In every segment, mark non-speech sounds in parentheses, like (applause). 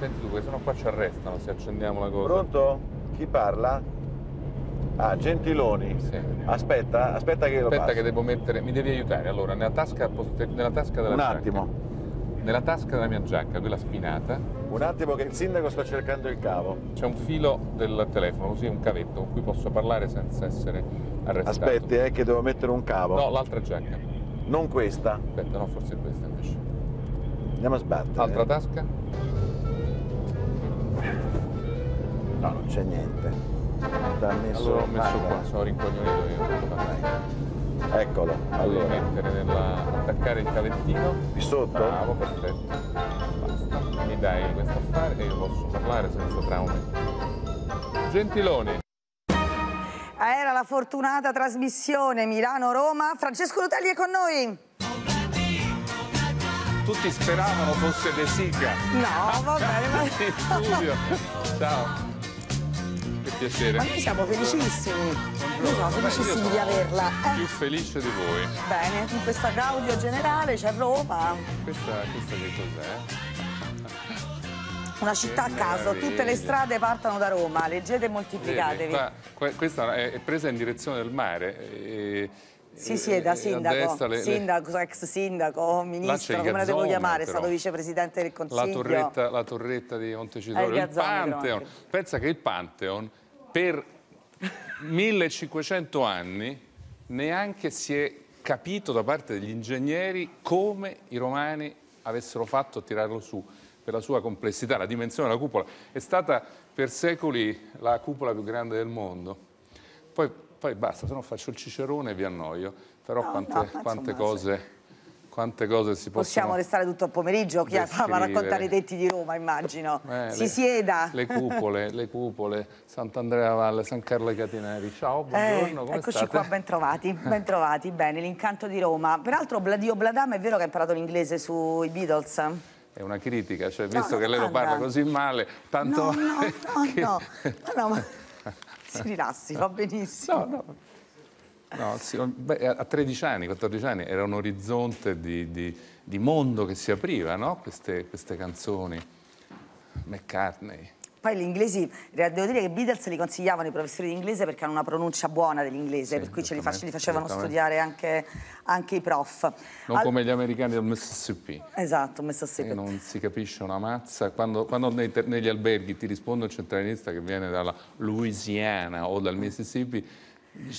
Senti tu, se no qua ci arrestano se accendiamo la cosa. Pronto? Chi parla? Ah, Gentiloni. Sì. Aspetta, aspetta che lo Aspetta passo. che devo mettere... Mi devi aiutare. Allora, nella tasca, poster... nella tasca della Un giacca. attimo. Nella tasca della mia giacca, quella spinata. Un attimo che il sindaco sta cercando il cavo. C'è un filo del telefono, così un cavetto con cui posso parlare senza essere arrestato. Aspetti, eh, che devo mettere un cavo. No, l'altra giacca. Non questa. Aspetta, no, forse questa invece. Andiamo a sbattere. Altra tasca. No, non c'è niente. T'ha messo... Allora ho messo qua, sono rincoglionito io. Eccolo, allora. Devi mettere nella... attaccare il calettino. Di sotto? Bravo, perfetto. Basta. Mi dai questo affare e io posso parlare senza traumi. Gentiloni. Ah, era la fortunata trasmissione Milano-Roma. Francesco Lutelli è con noi tutti speravano fosse De Sica. No, va bene, ma... (laughs) In studio. Ciao. Che piacere. Ma noi siamo felicissimi. Noi siamo felicissimi Beh, di averla. Eh. Più felice di voi. Bene, in questa gaudio generale c'è Roma. Questa, questa che cos'è? una città a caso, tutte le strade partono da Roma, leggete e moltiplicatevi. Vedi, qua, questa è presa in direzione del mare. E eh, si sieda, eh, eh, sindaco, destra, le, sindaco, ex sindaco, oh, ministro, come la devo chiamare, però. è stato vicepresidente del Consiglio. La torretta, la torretta di Montecitorio, eh, il, il Pantheon. Pensa che il Pantheon per 1500 anni neanche si è capito da parte degli ingegneri come i romani avessero fatto a tirarlo su per la sua complessità, la dimensione della cupola. È stata per secoli la cupola più grande del mondo. Poi poi basta, se no faccio il cicerone e vi annoio, però ah, no, quante, no, quante cose... Quante cose si possono Possiamo restare tutto il pomeriggio qui a raccontare i tetti di Roma, immagino. Eh, si le, sieda. Le cupole, le cupole, Sant'Andrea Valle, San Carlo Catinari. Ciao, eh, buongiorno, eh, Eccoci state? qua, ben trovati, bene, l'incanto di Roma. Peraltro Bladio Bladam è vero che ha imparato l'inglese sui Beatles? è una critica, cioè, visto no, che lei lo parla così male, tanto... No, no, (laughs) no, no, no, no si rilassi, va benissimo. No, no. no beh, a 13 anni, 14 anni era un orizzonte di, di, di mondo che si apriva, no? queste, queste canzoni. McCartney. Poi gli inglesi, devo dire che Beatles li consigliavano i professori di inglese perché hanno una pronuncia buona dell'inglese, sì, per cui ce li, ce li facevano studiare anche, anche, i prof. Non Al... come gli americani del Mississippi. Esatto, Mississippi. E non si capisce una mazza. Quando, quando nei, negli alberghi ti risponde un centralinista che viene dalla Louisiana o dal Mississippi,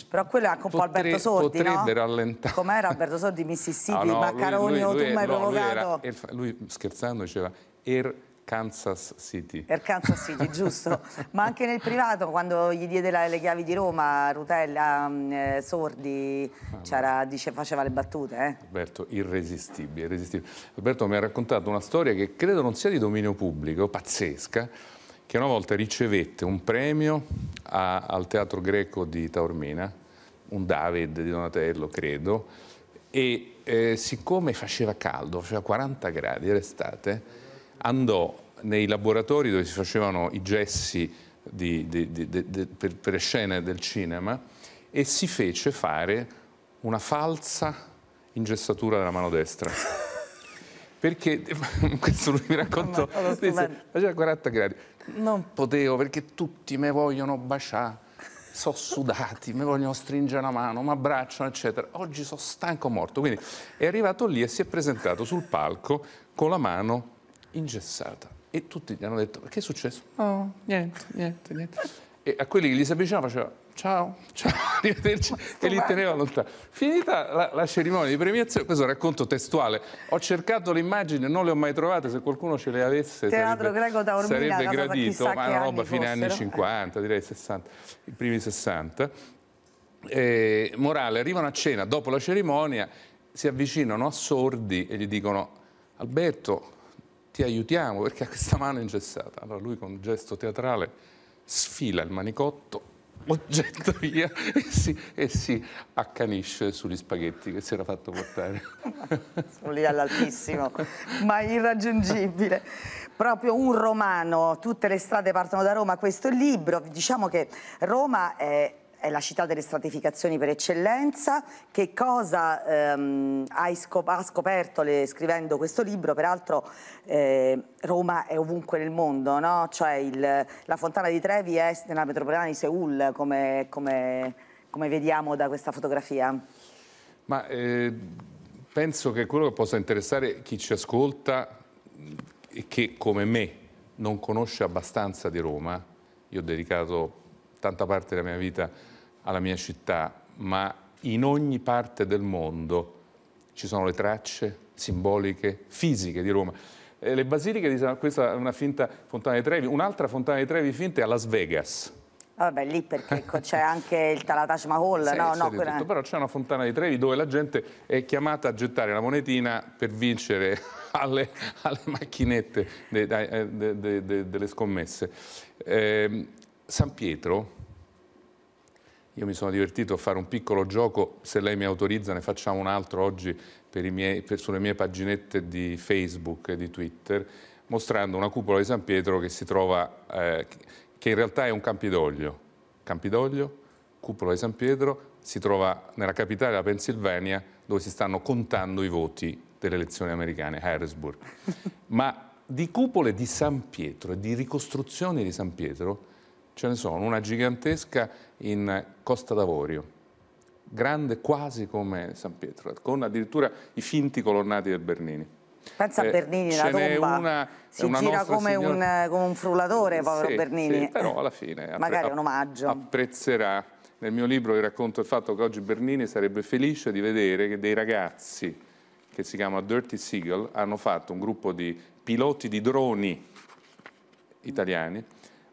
però quello è anche un po' Alberto Sordi, potrebbe no? rallentare. Com'era Alberto Sordi, ah, Mississippi, no, no, Maccaroni, lui, lui, tu mi hai provocato. Lui, era, lui scherzando diceva, er Kansas City. Per Kansas City, (laughs) giusto. Ma anche nel privato, quando gli diede la, le chiavi di Roma, Rutella, mm, eh, Sordi, ah, dice, faceva le battute. Eh. Alberto, irresistibile, irresistibile. Alberto mi ha raccontato una storia che credo non sia di dominio pubblico, pazzesca, che una volta ricevette un premio a, al Teatro Greco di Taormina, un David di Donatello, credo, e eh, siccome faceva caldo, faceva 40 gradi, era estate, andò nei laboratori dove si facevano i gessi di, di, di, per, per scene del cinema e si fece fare una falsa ingessatura della mano destra. (laughs) perché (laughs) questo lui mi raccontò, faceva 40 gradi, non potevo perché tutti mi vogliono baciare, sono sudati, mi vogliono stringere la mano, mi abbracciano, eccetera. Oggi sono stanco morto. Quindi è arrivato lì e si è presentato sul palco con la mano ingessata. E tutti gli hanno detto, che è successo? No, niente, niente, niente. E a quelli che gli si avvicinavano faceva, ciao, ciao, arrivederci, (laughs) e li teneva lontano. Finita la, la, cerimonia di premiazione, questo è un racconto testuale, ho cercato l'immagine, non le ho mai trovate, se qualcuno ce le avesse Teatro sarebbe, Greco da Ormina, sarebbe gradito, ma è una roba fine anni 50, direi 60, i primi 60. Eh, morale, arrivano a cena dopo la cerimonia, si avvicinano a sordi e gli dicono Alberto, ti aiutiamo perché ha (laughs) questa mano ingessata. Allora lui con un gesto teatrale sfila il manicotto, lo getta via (laughs) e si, e si accanisce sugli spaghetti che si era fatto portare. (laughs) Sono lì all'altissimo, ma irraggiungibile. Proprio un romano, tutte le strade partono da Roma, questo libro, diciamo che Roma è è la città delle stratificazioni per eccellenza. Che cosa ehm, scop ha scoperto le, scrivendo questo libro? Peraltro eh, Roma è ovunque nel mondo, no? cioè il, la fontana di Trevi è nella metropolitana di Seul, come, come, come vediamo da questa fotografia. Ma eh, penso che quello che possa interessare chi ci ascolta e che come me non conosce abbastanza di Roma, io ho dedicato tanta parte della mia vita alla mia città, ma in ogni parte del mondo ci sono le tracce simboliche, fisiche di Roma. Eh, le basiliche di San... questa è una finta Fontana di Trevi, un'altra Fontana di Trevi finta è a Las Vegas. Ah, Vabbè, lì perché c'è anche il Taj Mahal, (laughs) sì, no? no quella... tutto, però c'è una fontana di Trevi dove la gente è chiamata a gettare la monetina per vincere (laughs) alle, alle macchinette eh, de, de, de, delle scommesse. Eh, San Pietro, io mi sono divertito a fare un piccolo gioco, se lei mi autorizza ne facciamo un altro oggi per miei, per, sulle mie paginette di Facebook e di Twitter, mostrando una cupola di San Pietro che si trova, eh, che in realtà è un Campidoglio. Campidoglio, cupola di San Pietro, si trova nella capitale della Pennsylvania dove si stanno contando i voti delle elezioni americane, Harrisburg. (laughs) Ma di cupole di San Pietro e di ricostruzioni di San Pietro ce ne sono una gigantesca in Costa d'Avorio, grande quasi come San Pietro, con addirittura i finti colonnati del Bernini. Pensa a eh, Bernini, la tomba una, si una gira come, signora... un, eh, come, un, frullatore, povero sì, Bernini. Sì, però alla fine Magari un omaggio. apprezzerà. Nel mio libro vi racconto il fatto che oggi Bernini sarebbe felice di vedere che dei ragazzi che si chiama Dirty Seagull hanno fatto un gruppo di piloti di droni italiani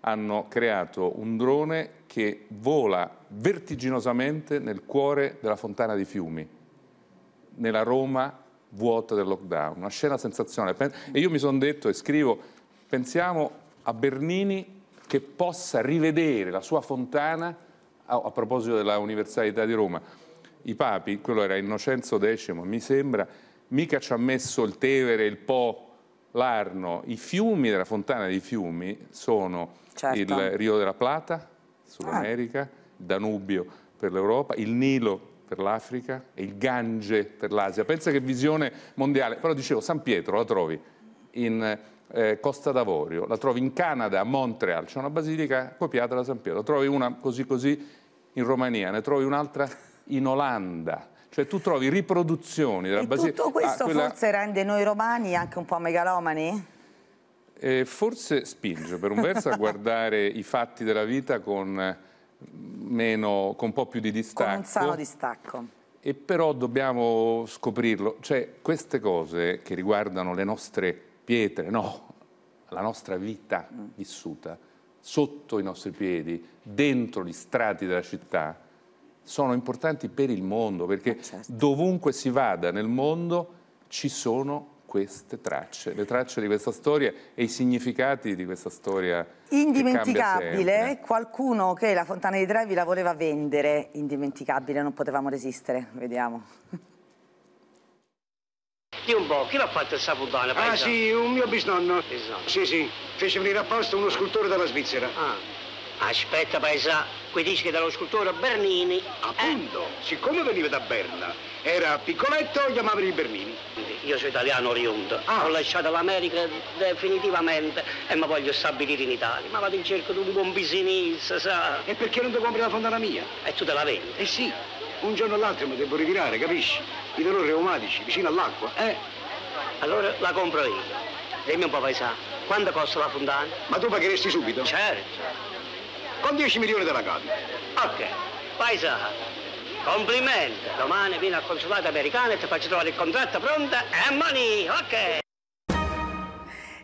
hanno creato un drone che vola vertiginosamente nel cuore della fontana di Fiumi, nella Roma vuota del lockdown, una scena sensazionale. E io mi sono detto e scrivo, pensiamo a Bernini che possa rivedere la sua fontana a, a proposito della Universalità di Roma. I papi, quello era Innocenzo X, mi sembra, mica ci ha messo il Tevere, il Po, l'Arno, i fiumi della fontana dei fiumi sono certo. il Rio della Plata, sull'America, ah. il Danubio per l'Europa, il Nilo per l'Africa e il Gange per l'Asia. Pensa che visione mondiale. Però dicevo, San Pietro la trovi in eh, Costa d'Avorio, la trovi in Canada, a Montreal, c'è una basilica copiata da San Pietro, la trovi una così così in Romania, ne trovi un'altra in Olanda cioè tu trovi riproduzioni della Basilica. Tutto ah, questo ah, quella... forse rende noi romani anche un po' megalomani? Eh, forse spinge per un verso a (laughs) guardare i fatti della vita con, eh, meno, con un po' più di distacco. Con un sano distacco. E però dobbiamo scoprirlo. Cioè queste cose che riguardano le nostre pietre, no, la nostra vita mm. vissuta, sotto i nostri piedi, dentro gli strati della città, sono importanti per il mondo, perché eh, certo. dovunque si vada nel mondo ci sono queste tracce, le tracce di questa storia e i significati di questa storia. Indimenticabile, qualcuno che la Fontana di Trevi la voleva vendere, indimenticabile, non potevamo resistere, vediamo. Chi un po', chi l'ha fatto il Saputana? Ah sì, un mio bisnonno. bisnonno. Sì, sì, fece venire apposta uno scultore dalla Svizzera. Ah. Aspetta, paesà, qui dice che dallo scultore Bernini. Eh. Appunto, eh. siccome veniva da Berna, era piccoletto e chiamava Bernini. Io sono italiano oriundo, ah. ho lasciato l'America definitivamente e eh, mi voglio stabilire in Italia. Ma vado in cerca di un buon business, sa. E perché non ti compri la fontana mia? E tu te la vendi? Eh sì, un giorno o l'altro mi devo ritirare, capisci? I dolori reumatici, vicino all'acqua, eh? Allora la compro io. Dimmi un po', paesà, quanto costa la fontana? Ma tu pagheresti subito? Certo. certo con 10 milioni della casa. Ok, paesà, Complimenti, domani vieni al consulato americano e ti faccio trovare il contratto pronto e money, ok.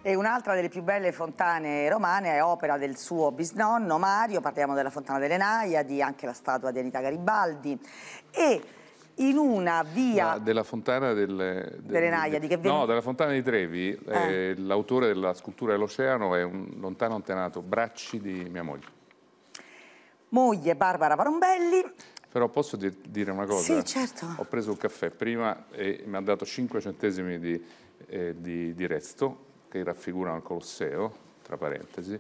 E un'altra delle più belle fontane romane è opera del suo bisnonno Mario, parliamo della fontana delle Naiadi, anche la statua di Anita Garibaldi. E in una via... La, della fontana del, del, delle Naiadi. Che viene... No, della fontana di Trevi, eh. eh, l'autore della scultura dell'oceano è un lontano antenato, Bracci di mia moglie moglie Barbara Varombelli. Però posso dire una cosa? Sì, certo. Ho preso un caffè prima e mi ha dato 5 centesimi di, eh, di, di resto, che raffigurano il Colosseo, tra parentesi.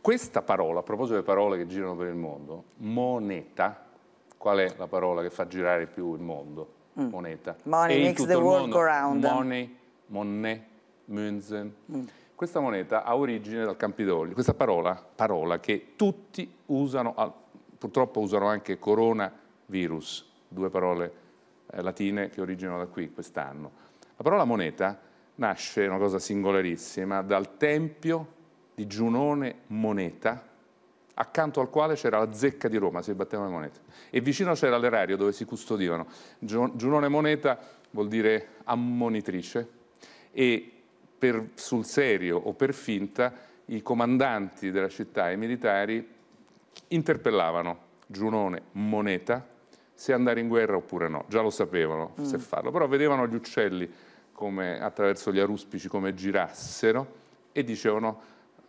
Questa parola, a proposito delle parole che girano per il mondo, moneta, qual è la parola che fa girare più il mondo? Mm. Moneta. Money e makes the world mondo, go round. Money, monne, münzen. Mm. Questa moneta ha origine dal Campidoglio, questa parola, parola che tutti usano, ah, purtroppo usano anche coronavirus, due parole eh, latine che originano da qui quest'anno. La parola moneta nasce, una cosa singolarissima, dal tempio di Giunone Moneta, accanto al quale c'era la zecca di Roma, si battevano le monete, e vicino c'era l'erario dove si custodivano. Giunone Moneta vuol dire ammonitrice e per, sul serio o per finta i comandanti della città e i militari interpellavano Giunone Moneta se andare in guerra oppure no, già lo sapevano mm. se farlo, però vedevano gli uccelli come, attraverso gli aruspici come girassero e dicevano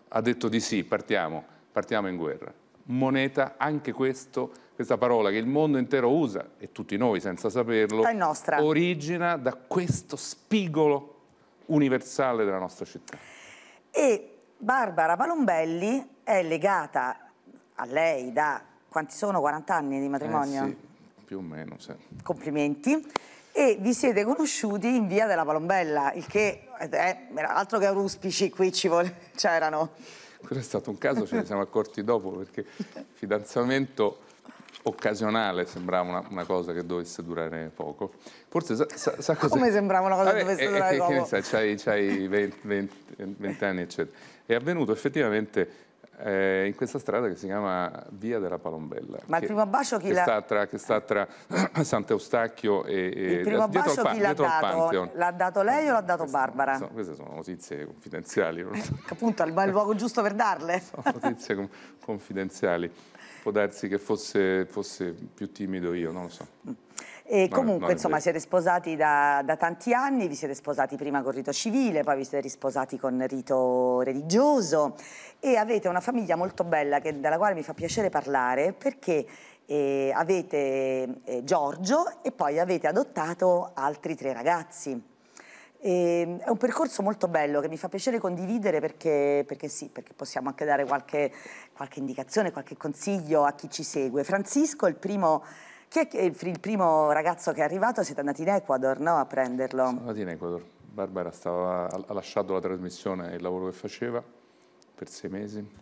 ha detto di sì, partiamo, partiamo in guerra. Moneta, anche questo, questa parola che il mondo intero usa, e tutti noi senza saperlo, origina da questo spigolo universale della nostra città. E Barbara Palombelli è legata a lei da quanti sono? 40 anni di matrimonio? Eh sì, più o meno, sì. Complimenti. E vi siete conosciuti in via della Palombella, il che eh, altro che ruspici qui ci c'erano. Quello è stato un caso, ce ne siamo accorti dopo perché il fidanzamento occasionale sembrava una, una, cosa che dovesse durare poco. Forse sa, sa, sa cosa... Come sembrava una cosa che dovesse eh, eh, durare poco? Che ne sai, c'hai, 20, 20, 20, anni, eccetera. È avvenuto effettivamente eh, in questa strada che si chiama Via della Palombella. Ma che, il primo bacio chi l'ha... Sta che sta tra (clears throat) Sant'Eustacchio e... e il primo dietro bacio pan, chi l'ha dato? L'ha dato lei o l'ha dato questa, Barbara? So, queste sono notizie confidenziali. Eh, appunto, è il luogo giusto per darle. sono notizie confidenziali può darsi che fosse, fosse più timido io, non lo so. Mm. E comunque, insomma, siete sposati da, da, tanti anni, vi siete sposati prima con rito civile, poi vi siete risposati con rito religioso e avete una famiglia molto bella che, dalla quale mi fa piacere parlare perché eh, avete eh, Giorgio e poi avete adottato altri tre ragazzi. E, ehm, è un percorso molto bello che mi fa piacere condividere perché, perché sì, perché possiamo anche dare qualche, qualche, indicazione, qualche consiglio a chi ci segue. Francisco il primo, è il primo ragazzo che è arrivato, siete andati in Ecuador no, a prenderlo. Sono andati in Ecuador, Barbara stava, ha lasciato la trasmissione e il lavoro che faceva per sei mesi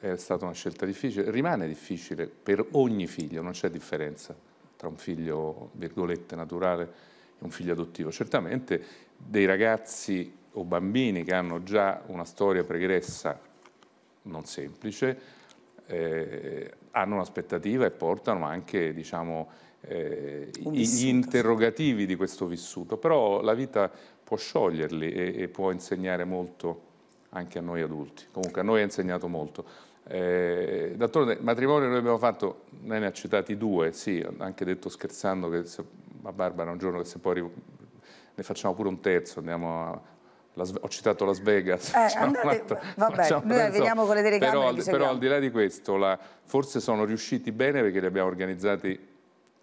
è stata una scelta difficile, rimane difficile per ogni figlio, non c'è differenza tra un figlio, virgolette, naturale un figlio adottivo. Certamente dei ragazzi o bambini che hanno già una storia pregressa non semplice eh, hanno un'aspettativa e portano anche diciamo, eh, gli interrogativi di questo vissuto, però la vita può scioglierli e, e, può insegnare molto anche a noi adulti. Comunque a noi ha insegnato molto. Eh, D'altronde matrimonio noi abbiamo fatto, lei ne ha citati due, sì, anche detto scherzando che a Barbara un giorno che se poi ne facciamo pure un terzo, andiamo a, ho citato Las Vegas. Eh, andate, vabbè, noi veniamo con le telecamere. Però, al, però al di là di questo, la, forse sono riusciti bene perché li abbiamo organizzati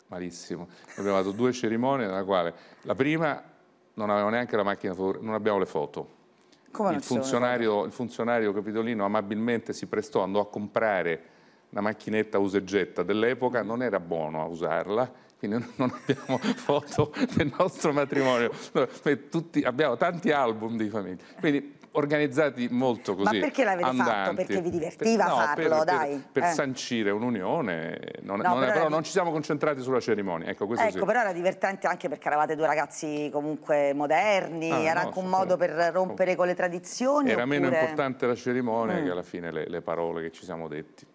malissimo. Abbiamo fatto due cerimonie nella quale la prima non avevamo neanche la macchina, non abbiamo le foto. Come il, funzionario, il funzionario capitolino amabilmente si prestò, andò a comprare una macchinetta usegetta dell'epoca, non era buono a usarla, quindi non abbiamo (laughs) foto del nostro matrimonio, tutti, abbiamo tanti album di famiglia, quindi organizzati molto così. Ma perché l'avete fatto? Perché vi divertiva per, no, farlo, per, dai. Per, per eh. sancire un'unione, non, no, non, però, però non ci siamo concentrati sulla cerimonia. Ecco, ecco sì. però era divertente anche perché eravate due ragazzi comunque moderni, ah, era no, anche un modo per rompere con le tradizioni. Era oppure... meno importante la cerimonia mm. che alla fine le, le parole che ci siamo detti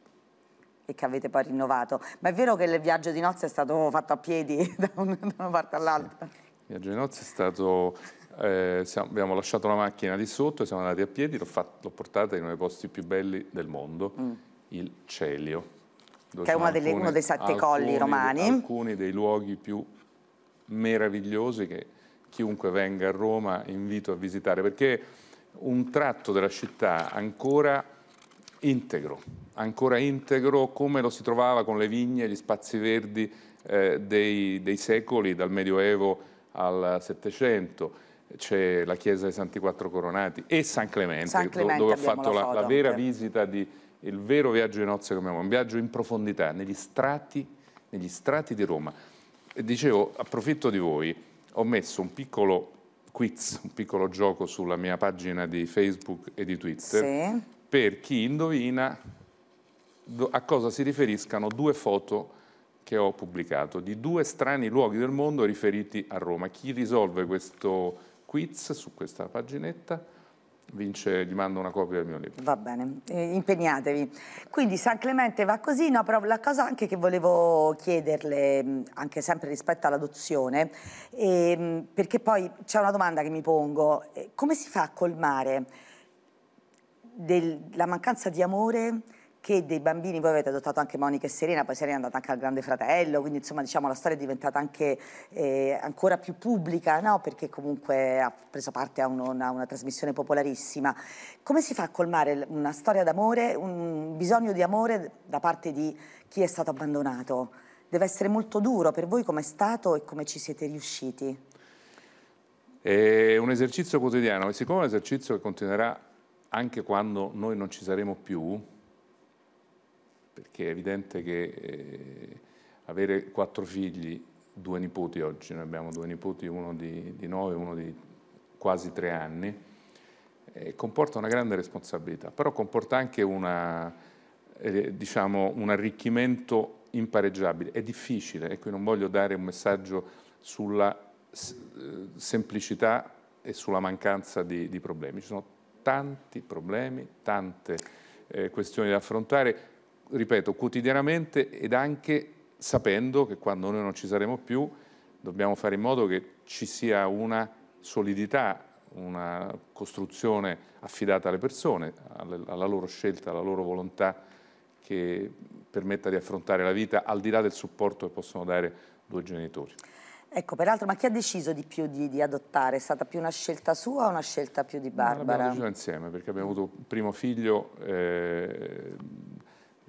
e che avete poi rinnovato. Ma è vero che il viaggio di nozze è stato fatto a piedi (laughs) da, un, da una parte all'altra? Sì. Il viaggio di nozze è stato... Eh, siamo, abbiamo lasciato la macchina di sotto, siamo andati a piedi, l'ho, portata in uno dei posti più belli del mondo, mm. il Celio. Che è alcune, uno dei sette alcuni, colli romani. Alcuni dei luoghi più meravigliosi che chiunque venga a Roma invito a visitare, perché un tratto della città ancora integro, ancora integro come lo si trovava con le vigne, e gli spazi verdi eh, dei, dei, secoli, dal Medioevo al Settecento. C'è la chiesa dei Santi Quattro Coronati e San Clemente, San Clemente dove ho fatto la, la, la vera visita, di, il vero viaggio di nozze come un viaggio in profondità, negli strati, negli strati di Roma. E dicevo, approfitto di voi, ho messo un piccolo quiz, un piccolo gioco sulla mia pagina di Facebook e di Twitter. Sì per chi indovina a cosa si riferiscano due foto che ho pubblicato di due strani luoghi del mondo riferiti a Roma. Chi risolve questo quiz su questa paginetta vince, gli mando una copia del mio libro. Va bene, eh, impegnatevi. Quindi San Clemente va così, no, però la cosa anche che volevo chiederle, mm, anche sempre rispetto all'adozione, ehm, perché poi c'è una domanda che mi pongo, eh, come si fa a colmare della mancanza di amore che dei bambini, voi avete adottato anche Monica e Serena, poi Serena è andata anche al Grande Fratello, quindi insomma diciamo la storia è diventata anche eh, ancora più pubblica, no? perché comunque ha preso parte a, uno, a, una trasmissione popolarissima. Come si fa a colmare una storia d'amore, un bisogno di amore da parte di chi è stato abbandonato? Deve essere molto duro per voi come è stato e come ci siete riusciti? È un esercizio quotidiano e siccome è un esercizio che continuerà anche quando noi non ci saremo più, perché è evidente che eh, avere quattro figli, due nipoti oggi, noi abbiamo due nipoti, uno di, di nove uno di quasi tre anni, eh, comporta una grande responsabilità, però comporta anche una, eh, diciamo, un arricchimento impareggiabile. È difficile, e ecco, qui non voglio dare un messaggio sulla eh, semplicità e sulla mancanza di, di problemi. Ci sono tanti problemi, tante eh, questioni da affrontare, ripeto, quotidianamente ed anche sapendo che quando noi non ci saremo più dobbiamo fare in modo che ci sia una solidità, una costruzione affidata alle persone, alla loro scelta, alla loro volontà che permetta di affrontare la vita al di là del supporto che possono dare due genitori. Ecco, peraltro, ma chi ha deciso di più di, di, adottare? È stata più una scelta sua o una scelta più di Barbara? L'abbiamo deciso insieme, perché abbiamo avuto il primo figlio, eh,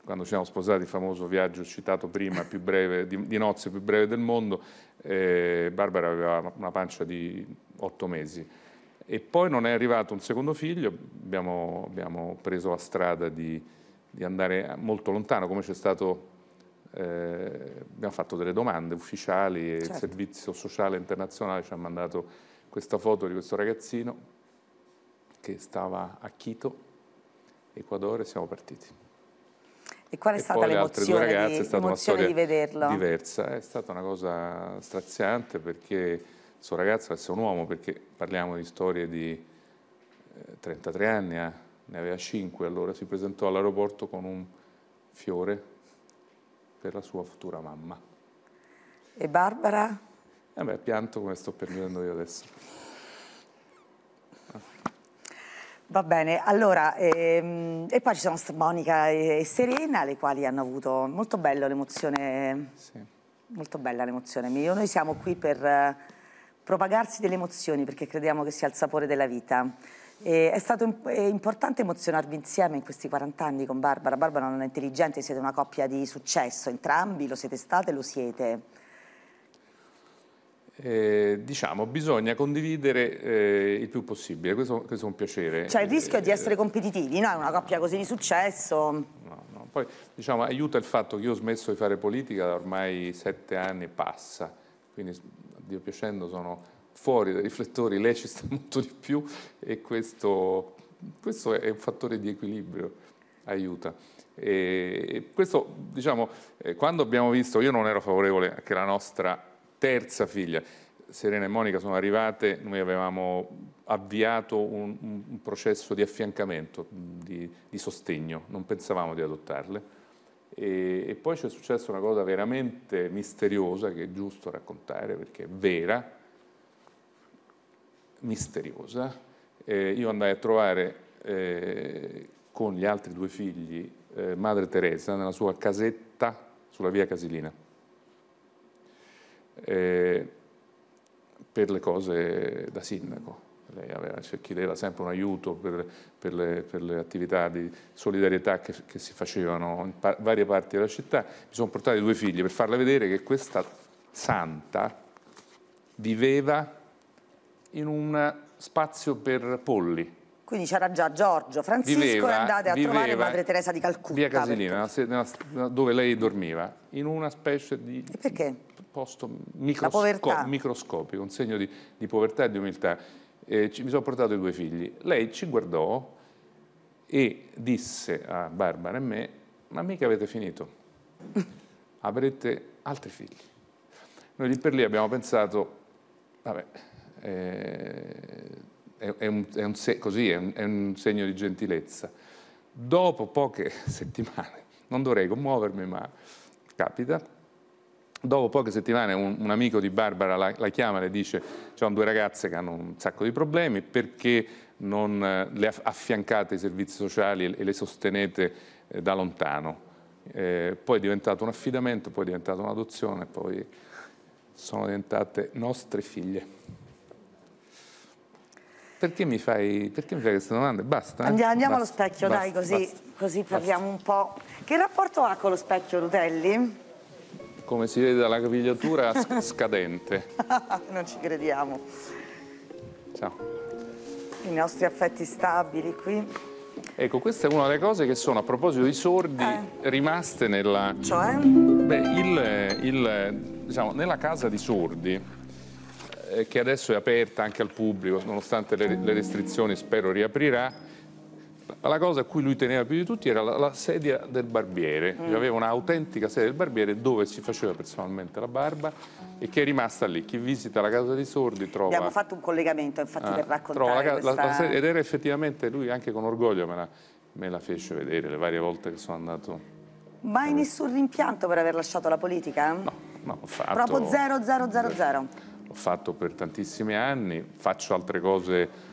quando ci siamo sposati, il famoso viaggio citato prima, breve, di, di, nozze più breve del mondo, eh, Barbara aveva una pancia di otto mesi. E poi non è arrivato un secondo figlio, abbiamo, abbiamo preso la strada di, di andare molto lontano, come c'è stato eh, abbiamo fatto delle domande ufficiali e certo. il Servizio Sociale Internazionale ci ha mandato questa foto di questo ragazzino che stava a Quito, Ecuador e siamo partiti. E qual è e stata l'emozione di, è stata una storia di vederlo? Diversa, è stata una cosa straziante perché suo ragazzo adesso è un uomo, perché parliamo di storie di 33 eh, anni, eh, ne aveva 5, allora si presentò all'aeroporto con un fiore per la sua futura mamma. E Barbara? Eh beh, pianto come sto piangendo io adesso. Va bene, allora, ehm, e poi ci sono Monica e, Serena, le quali hanno avuto molto bello l'emozione, sì. molto bella l'emozione. Noi siamo qui per eh, propagarsi delle emozioni perché crediamo che sia il sapore della vita. E è stato importante emozionarvi insieme in questi 40 anni con Barbara. Barbara non è intelligente, siete una coppia di successo, entrambi lo siete state e lo siete. Eh, diciamo, bisogna condividere eh, il più possibile, questo, questo, è un piacere. Cioè il rischio eh, è di eh, essere competitivi, no? È una coppia così di successo. No, no. Poi diciamo, aiuta il fatto che io ho smesso di fare politica da ormai sette anni e passa, quindi a Dio piacendo sono fuori dai riflettori lei ci sta (laughs) molto di più e questo, questo è un fattore di equilibrio, aiuta. E questo, diciamo, eh, quando abbiamo visto, io non ero favorevole che la nostra terza figlia, Serena e Monica sono arrivate, noi avevamo avviato un, un processo di affiancamento, di, di, sostegno, non pensavamo di adottarle. E, e poi ci è successa una cosa veramente misteriosa che è giusto raccontare perché è vera, misteriosa. Eh, io andai a trovare eh, con gli altri due figli eh, Madre Teresa nella sua casetta sulla via Casilina. Eh, per le cose da sindaco. Lei aveva, chiedeva sempre un aiuto per, per, le, per, le, attività di solidarietà che, che si facevano in pa varie parti della città. Mi sono portati due figli per farle vedere che questa santa viveva in un spazio per polli. Quindi c'era già Giorgio Francisco viveva, e andate a trovare Madre Teresa di Calcutta. Via Casilina, dove lei dormiva, in una specie di posto microsco microscopico, un segno di, di, povertà e di umiltà. Eh, ci, mi sono portato i due figli. Lei ci guardò e disse a Barbara e me, ma mica avete finito, avrete altri figli. Noi lì per lì abbiamo pensato, vabbè, eh, è, è, un, è, un, così, un, è un segno di gentilezza. Dopo poche (laughs) settimane, non dovrei commuovermi ma capita, Dopo poche settimane un, un amico di Barbara la, la chiama e le dice ci sono due ragazze che hanno un sacco di problemi, perché non eh, le affiancate ai servizi sociali e, e le sostenete eh, da lontano? Eh, poi è diventato un affidamento, poi è diventata un'adozione, poi sono diventate nostre figlie. Perché mi fai, perché mi fai questa domanda? Basta. Eh? Andiamo, andiamo basta, allo specchio, basta, dai, così, basta, così parliamo un po'. Che rapporto ha con lo specchio, Rutelli? Come si vede dalla capigliatura, (laughs) scadente. (laughs) non ci crediamo. Ciao. I nostri affetti stabili qui. Ecco, questa è una delle cose che sono, a proposito di sordi, eh. rimaste nella... Cioè? Beh, il, il, diciamo, nella casa di sordi eh, che adesso è aperta anche al pubblico, nonostante le, le, restrizioni spero riaprirà, la cosa a cui lui teneva più di tutti era la, la sedia del barbiere, mm. aveva un'autentica sedia del barbiere dove si faceva personalmente la barba e che è rimasta lì, chi visita la casa dei sordi trova... Abbiamo fatto un collegamento infatti ah, per raccontare la, questa... la sedia, ed era effettivamente lui anche con orgoglio me la, me la fece vedere le varie volte che sono andato... Mai eh. nessun rimpianto per aver lasciato la politica? No, no, fatto... Proprio 0000 l'ho fatto per tantissimi anni, faccio altre cose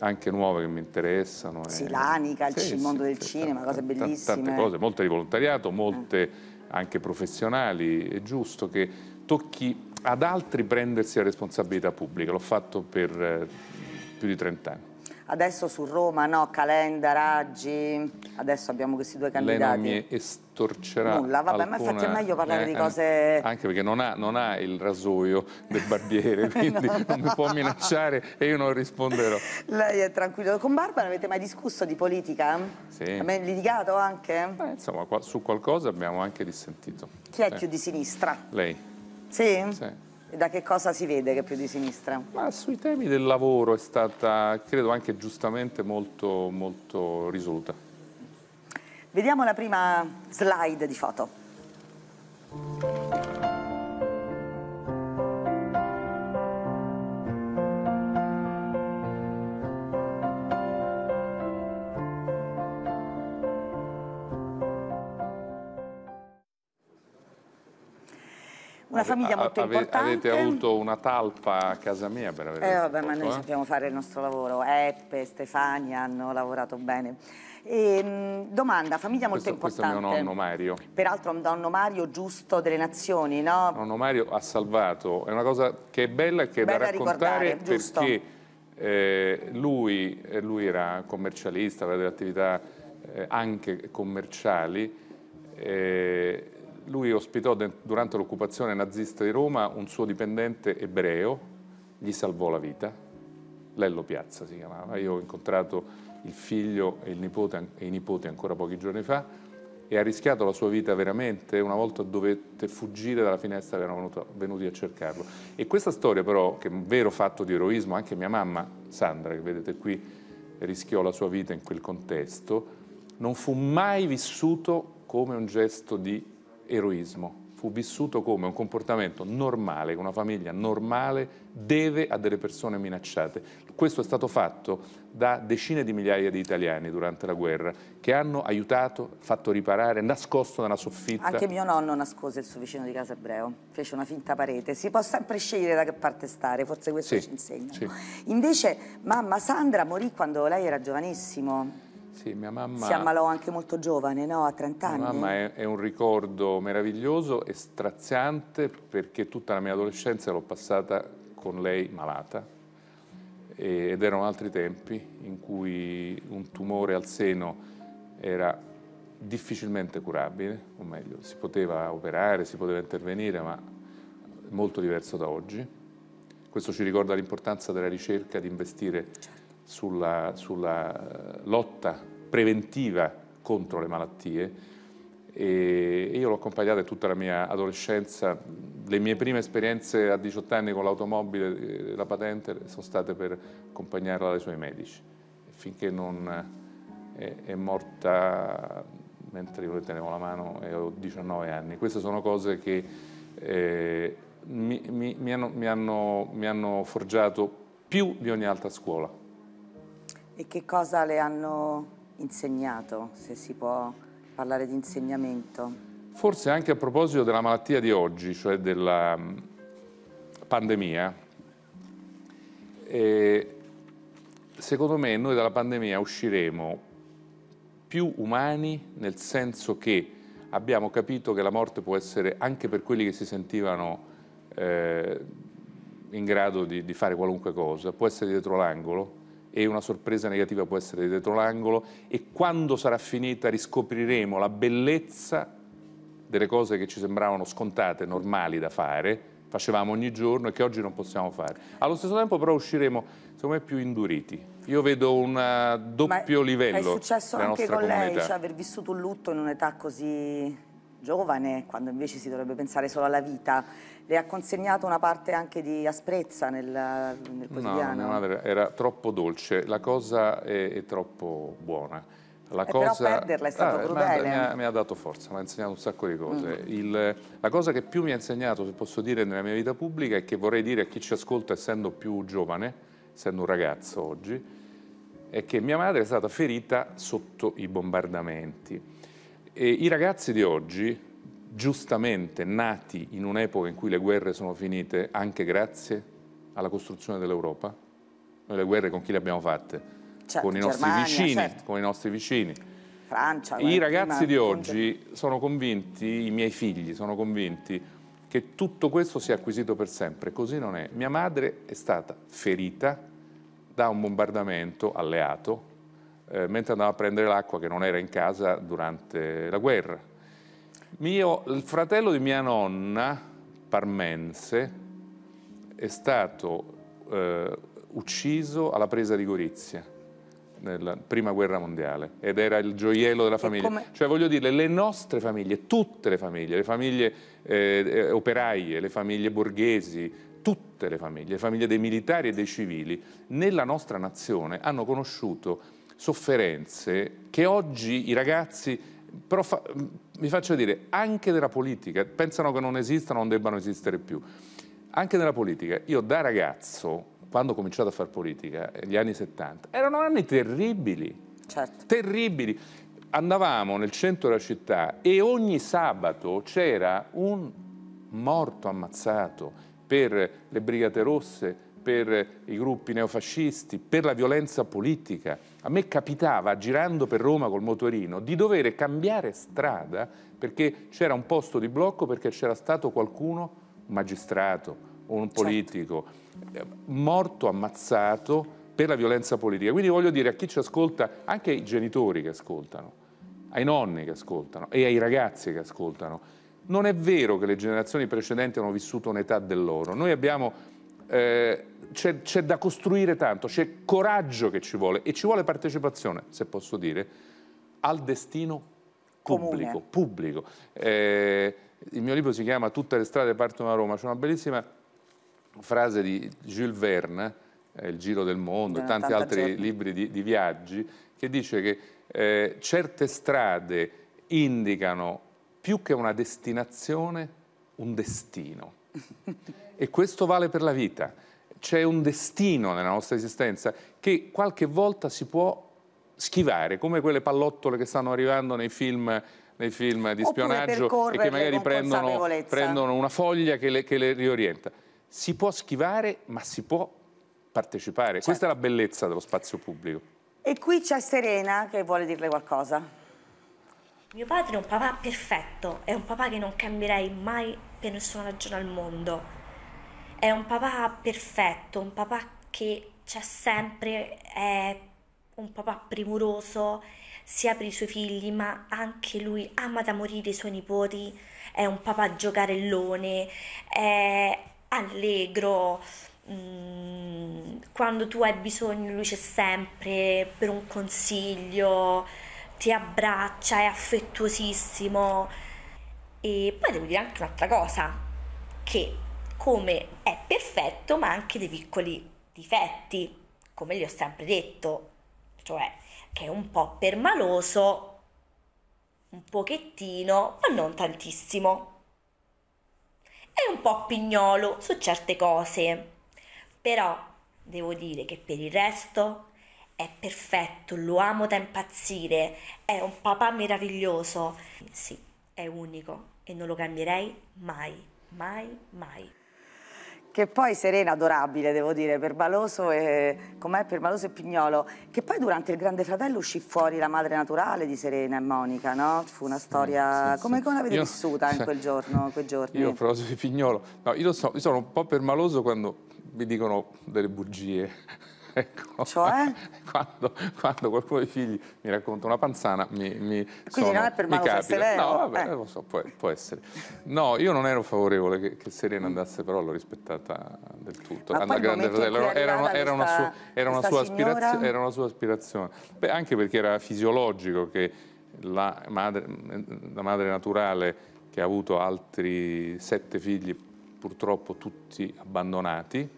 anche nuove che mi interessano. Eh. Sì, l'anica, il sì, mondo sì, del cinema, cose bellissime. Tante cose, molte di volontariato, eh. molte anche professionali, è giusto che tocchi ad altri prendersi la responsabilità pubblica, l'ho fatto per eh, più di 30 anni adesso su Roma, no, Calenda, Raggi, adesso abbiamo questi due candidati. Lei non mi estorcerà Nulla, vabbè, alcuna... ma infatti è meglio parlare eh, di eh, cose... Anche perché non ha, non ha il rasoio del barbiere, (laughs) quindi no, non mi può minacciare e io non risponderò. Lei è tranquillo. Con Barbara avete mai discusso di politica? Sì. Avete litigato anche? Beh, insomma, su qualcosa abbiamo anche dissentito. Chi è eh. più di sinistra? Lei. Sì? Sì. Da che cosa si vede che è più di sinistra? Ma sui temi del lavoro è stata, credo anche giustamente, molto, molto risoluta. Vediamo la prima slide di foto. famiglia molto importante. Avete avuto una talpa a casa mia per avere Eh vabbè, ma noi eh? sappiamo fare il nostro lavoro. Eppe, Stefania hanno lavorato bene. E, ehm, domanda, famiglia molto questo, importante. Questo è mio nonno Mario. Peraltro un nonno Mario giusto delle nazioni, no? Nonno Mario ha salvato. È una cosa che è bella e che è bella da raccontare perché Eh, lui, eh, lui, era commercialista, aveva delle attività eh, anche commerciali. Eh, lui ospitò durante l'occupazione nazista di Roma un suo dipendente ebreo, gli salvò la vita, Lello Piazza si chiamava. Io ho incontrato il figlio e, il nipote, e i nipoti ancora pochi giorni fa e ha rischiato la sua vita veramente una volta dovette fuggire dalla finestra che erano venuto, venuti a cercarlo. E questa storia però, che è un vero fatto di eroismo, anche mia mamma Sandra, che vedete qui, rischiò la sua vita in quel contesto, non fu mai vissuto come un gesto di eroismo, fu vissuto come un comportamento normale, che una famiglia normale deve a delle persone minacciate. Questo è stato fatto da decine di migliaia di italiani durante la guerra, che hanno aiutato, fatto riparare, nascosto nella soffitta. Anche mio nonno nascose il suo vicino di casa ebreo, fece una finta parete. Si può sempre scegliere da che parte stare, forse questo sì, ci insegna. Sì. Invece mamma Sandra morì quando lei era giovanissimo. Sì, mia mamma... Si ammalò anche molto giovane, no? A 30 anni. Mia mamma è, è un ricordo meraviglioso e straziante perché tutta la mia adolescenza l'ho passata con lei malata ed erano altri tempi in cui un tumore al seno era difficilmente curabile, o meglio, si poteva operare, si poteva intervenire, ma molto diverso da oggi. Questo ci ricorda l'importanza della ricerca, di investire certo sulla, sulla eh, lotta preventiva contro le malattie e io l'ho accompagnata tutta la mia adolescenza, le mie prime esperienze a 18 anni con l'automobile, eh, la patente, sono state per accompagnarla dai suoi medici, finché non eh, è, è morta mentre io le tenevo la mano e ho 19 anni. Queste sono cose che eh, mi, mi, mi, hanno, hanno, mi hanno forgiato più di ogni altra scuola. E che cosa le hanno insegnato, se si può parlare di insegnamento? Forse anche a proposito della malattia di oggi, cioè della mm, pandemia, eh, secondo me noi dalla pandemia usciremo più umani nel senso che abbiamo capito che la morte può essere anche per quelli che si sentivano eh, in grado di, di fare qualunque cosa, può essere dietro l'angolo, e una sorpresa negativa può essere dietro l'angolo e quando sarà finita riscopriremo la bellezza delle cose che ci sembravano scontate, normali da fare, facevamo ogni giorno e che oggi non possiamo fare. Allo stesso tempo però usciremo, secondo me, più induriti. Io vedo un eh, doppio Ma livello. È successo anche con comunità. lei, cioè aver vissuto un lutto in un'età così giovane, quando invece si dovrebbe pensare solo alla vita le ha consegnato una parte anche di asprezza nel, nel quotidiano. No, no, era troppo dolce, la cosa è, è troppo buona. La eh cosa... Però perderla è stato ah, eh, crudele. Mi ha, eh. mi ha, dato forza, mi ha insegnato un sacco di cose. Mm. Il, la cosa che più mi ha insegnato, se posso dire, nella mia vita pubblica e che vorrei dire a chi ci ascolta essendo più giovane, essendo un ragazzo oggi, è che mia madre è stata ferita sotto i bombardamenti. E I ragazzi di oggi, giustamente nati in un'epoca in cui le guerre sono finite anche grazie alla costruzione dell'Europa? Noi le guerre con chi le abbiamo fatte? Certo, con, i Germania, vicini, certo. con i nostri vicini, Francia, I ragazzi di oggi sono convinti, i miei figli sono convinti che tutto questo sia acquisito per sempre, così non è. Mia madre è stata ferita da un bombardamento alleato eh, mentre andava a prendere l'acqua che non era in casa durante la guerra mio, il fratello di mia nonna, parmense, è stato eh, ucciso alla presa di Gorizia nella prima guerra mondiale ed era il gioiello della famiglia. Come... Cioè voglio dire, le nostre famiglie, tutte le famiglie, le famiglie eh, eh, operaie, le famiglie borghesi, tutte le famiglie, le famiglie dei militari e dei civili, nella nostra nazione hanno conosciuto sofferenze che oggi i ragazzi però fa, mi mm, faccio dire, anche della politica, pensano che non esistano, non debbano esistere più, anche nella politica, io da ragazzo, quando ho cominciato a fare politica, negli anni 70, erano anni terribili, certo. terribili. Andavamo nel centro della città e ogni sabato c'era un morto ammazzato per le Brigate Rosse, per i gruppi neofascisti, per la violenza politica. A me capitava, girando per Roma col motorino, di dover cambiare strada perché c'era un posto di blocco, perché c'era stato qualcuno, un magistrato, un certo. politico, certo. morto, ammazzato per la violenza politica. Quindi voglio dire a chi ci ascolta, anche ai genitori che ascoltano, ai nonni che ascoltano e ai ragazzi che ascoltano, non è vero che le generazioni precedenti hanno vissuto un'età dell'oro. Noi abbiamo eh, c'è, c'è da costruire tanto, c'è coraggio che ci vuole e ci vuole partecipazione, se posso dire, al destino pubblico. pubblico. Eh, il mio libro si chiama Tutte le strade partono da Roma, c'è una bellissima frase di Jules Verne, eh, Il giro del mondo, e tanti altri giorni. libri di, di, viaggi, che dice che eh, certe strade indicano più che una destinazione, un destino e questo vale per la vita. C'è un destino nella nostra esistenza che qualche volta si può schivare, come quelle pallottole che stanno arrivando nei film nei film di spionaggio e che magari prendono, prendono, una foglia che le, che le, riorienta. Si può schivare, ma si può partecipare. Certo. Questa è la bellezza dello spazio pubblico. E qui c'è Serena che vuole dirle qualcosa. Mio padre è un papà perfetto, è un papà che non cambierei mai per nessuna ragione al mondo. È un papà perfetto, un papà che c'è sempre, è un papà premuroso sia per i suoi figli, ma anche lui ama da morire i suoi nipoti, è un papà giocarellone, è allegro. Mm, quando tu hai bisogno, lui c'è sempre per un consiglio ti abbraccia, è affettuosissimo. E poi devo dire anche un'altra cosa, che come è perfetto ma anche dei piccoli difetti, come gli ho sempre detto, cioè che è un po' permaloso, un pochettino, ma non tantissimo. È un po' pignolo su certe cose, però devo dire che per il resto è perfetto, lo amo da impazzire, è un papà meraviglioso. Sì, è unico e non lo cambierei mai, mai, mai. Che poi Serena adorabile, devo dire, per Perbaloso e com'è per Perbaloso e Pignolo, che poi durante il Grande Fratello uscì fuori la madre naturale di Serena e Monica, no? Fu una storia sì, sì, come, come l'avete io... vissuta in quel giorno, quei giorni? Io Perbaloso e Pignolo. No, io, so, io sono un po' per Maloso quando mi dicono delle bugie. Ecco. Cioè? (laughs) Quando, quando, qualcuno dei figli mi racconta una panzana, mi, mi Quindi sono, non è per malo se vero. No, vabbè, eh. lo so, può, può, essere. No, io non ero favorevole che, che Serena mm. andasse, però l'ho rispettata del tutto. Ma And grande fratello, era, una, era, una sua, era, una sua era una sua aspirazione. Beh, anche perché era fisiologico che la madre, la madre naturale che ha avuto altri sette figli, purtroppo tutti abbandonati,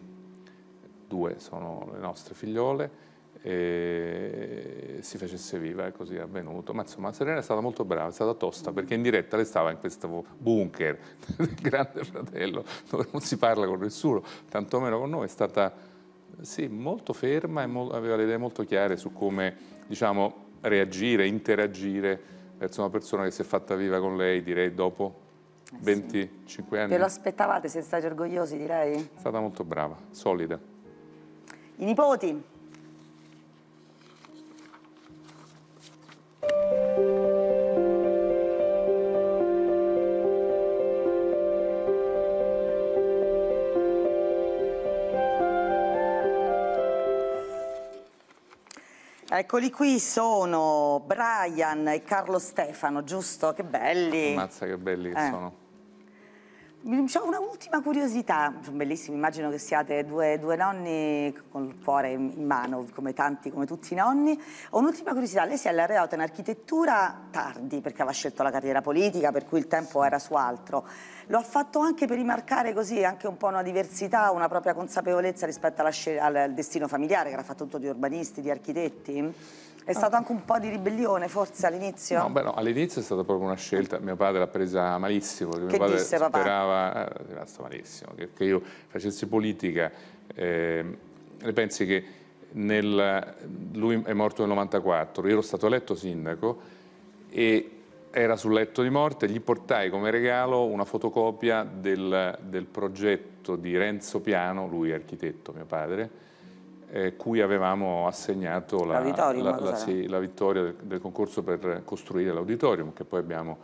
due sono le nostre figliole, e si facesse viva e così è avvenuto. Ma insomma Serena è stata molto brava, è stata tosta perché in diretta lei stava in questo bunker (laughs) del grande fratello dove non si parla con nessuno, tantomeno con noi, è stata sì, molto ferma e mo aveva le idee molto chiare su come diciamo, reagire, interagire verso una persona che si è fatta viva con lei direi dopo 25 eh sì. anni. Ve lo aspettavate, siete stati orgogliosi direi? È stata molto brava, solida i nipoti. Eccoli qui, sono Brian e Carlo Stefano, giusto? Che belli! Ammazza che belli che eh. sono. Ho un'ultima curiosità, sono bellissimi, immagino che siate due, due nonni con il cuore in mano, come tanti, come tutti i nonni. Ho un'ultima curiosità, lei si è laureata in architettura tardi, perché aveva scelto la carriera politica, per cui il tempo era su altro. Lo ha fatto anche per rimarcare così anche un po' una diversità, una propria consapevolezza rispetto alla, al destino familiare, che era fatto tutto di urbanisti, di architetti? È stato anche un po' di ribellione forse all'inizio? No, beh, no, all'inizio è stata proprio una scelta, mio padre l'ha presa malissimo, che mio padre disse, sperava, papà? Eh, è rimasto malissimo, che, che io facessi politica, eh, pensi che nel, lui è morto nel 94, io ero stato eletto sindaco e era sul letto di morte, gli portai come regalo una fotocopia del, del progetto di Renzo Piano, lui architetto, mio padre, eh, cui avevamo assegnato la, la, la, sì, la vittoria del, del, concorso per costruire l'auditorium, che poi abbiamo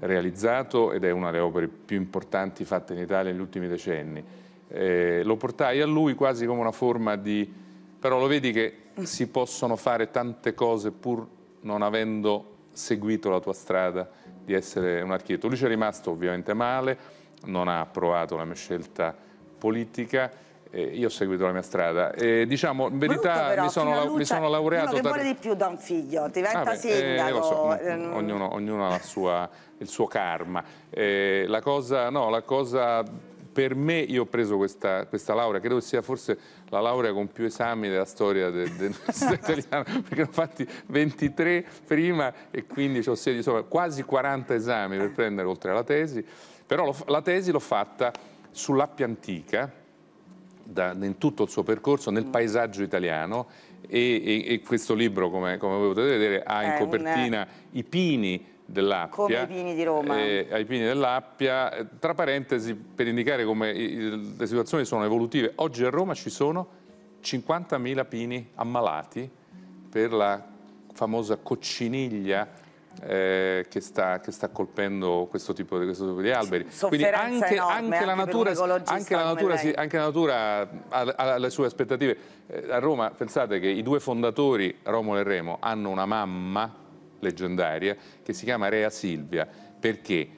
realizzato ed è una delle opere più importanti fatte in Italia negli ultimi decenni. Eh, lo portai a lui quasi come una forma di... però lo vedi che si possono fare tante cose pur non avendo seguito la tua strada di essere un architetto. Lui ci è rimasto ovviamente male, non ha approvato la mia scelta politica, eh, io ho seguito la mia strada. Eh, diciamo, in verità però, mi, sono, la, mi sono laureato... Uno che vuole di più da un figlio, diventa ah, eh, sindaco. So, ehm. ognuno, ognuno, ha sua, il suo karma. Eh, la, cosa, no, la cosa... Per me io ho preso questa, questa, laurea, credo sia forse la laurea con più esami della storia (laughs) dell'università del, italiana, perché ne ho fatti 23 prima e 15 o 16, insomma quasi 40 esami per prendere oltre alla tesi, però la tesi l'ho fatta sull'Appia Antica, da, in tutto il suo percorso nel mm. paesaggio italiano e, e, e questo libro, come, come potete vedere, ha in copertina un... i pini dell'Appia. Come i pini di Roma. Eh, ai pini dell'Appia, eh, tra parentesi per indicare come le situazioni sono evolutive. Oggi a Roma ci sono 50.000 pini ammalati per la famosa cocciniglia eh, che, sta, che, sta, colpendo questo tipo, di, questo tipo di alberi. Sofferenza Quindi anche, enorme, anche, la natura, anche, la natura, sì, anche la natura ha, ha, le sue aspettative. Eh, a Roma pensate che i due fondatori, Romolo e Remo, hanno una mamma leggendaria che si chiama Rea Silvia. Perché?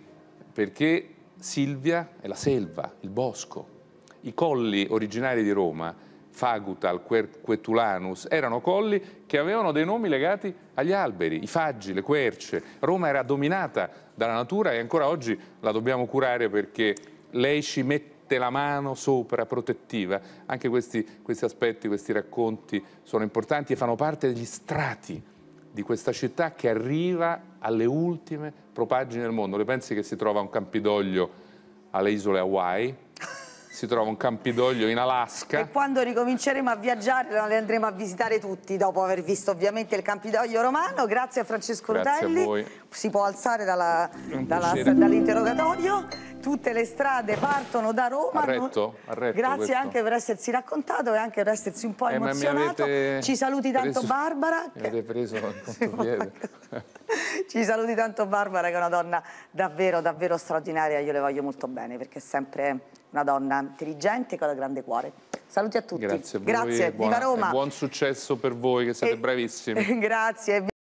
Perché Silvia è la selva, il bosco. I colli originari di Roma Fagutal, Quetulanus, erano colli che avevano dei nomi legati agli alberi, i faggi, le querce. Roma era dominata dalla natura e ancora oggi la dobbiamo curare perché lei ci mette la mano sopra, protettiva. Anche questi, questi, aspetti, questi racconti sono importanti e fanno parte degli strati di questa città che arriva alle ultime propaggini del mondo. Le pensi che si trova un Campidoglio alle isole Hawaii, si trova un campidoglio in Alaska. E quando ricominceremo a viaggiare le andremo a visitare tutti dopo aver visto ovviamente il campidoglio romano. Grazie a Francesco Grazie Rutelli. A si può alzare dall'interrogatorio. Dall Tutte le strade partono da Roma. Arretto, arretto Grazie questo. anche per essersi raccontato e anche per essersi un po' eh, emozionato. Ci saluti tanto preso, Barbara. Mi avete preso (laughs) (laughs) Ci saluti tanto Barbara che è una donna davvero, davvero straordinaria. Io le voglio molto bene perché è sempre una donna intelligente e con un grande cuore. Saluti a tutti. Grazie, a Grazie. Buona, Viva Roma. buon successo per voi che siete e, bravissimi. (laughs) Grazie.